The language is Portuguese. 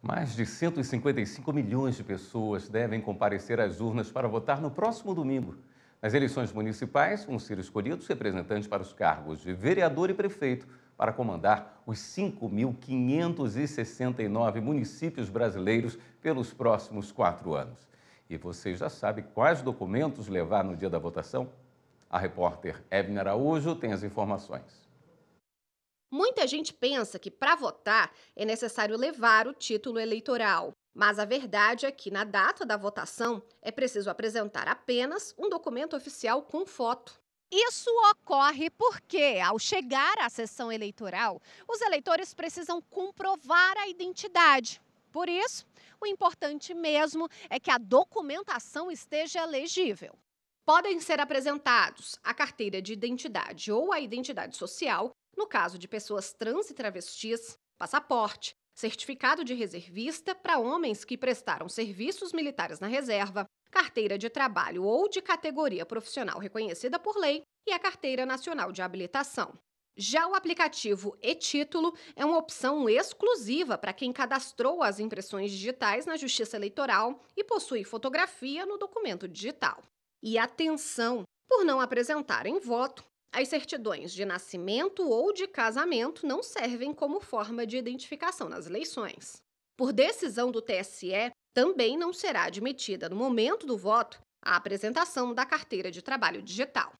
Mais de 155 milhões de pessoas devem comparecer às urnas para votar no próximo domingo. Nas eleições municipais, vão ser escolhidos representantes para os cargos de vereador e prefeito para comandar os 5.569 municípios brasileiros pelos próximos quatro anos. E você já sabe quais documentos levar no dia da votação? A repórter Evne Araújo tem as informações. Muita gente pensa que para votar é necessário levar o título eleitoral, mas a verdade é que na data da votação é preciso apresentar apenas um documento oficial com foto. Isso ocorre porque, ao chegar à sessão eleitoral, os eleitores precisam comprovar a identidade. Por isso, o importante mesmo é que a documentação esteja legível. Podem ser apresentados a carteira de identidade ou a identidade social no caso de pessoas trans e travestis, passaporte, certificado de reservista para homens que prestaram serviços militares na reserva, carteira de trabalho ou de categoria profissional reconhecida por lei e a Carteira Nacional de Habilitação. Já o aplicativo e-Título é uma opção exclusiva para quem cadastrou as impressões digitais na Justiça Eleitoral e possui fotografia no documento digital. E atenção! Por não apresentarem voto, as certidões de nascimento ou de casamento não servem como forma de identificação nas eleições. Por decisão do TSE, também não será admitida no momento do voto a apresentação da carteira de trabalho digital.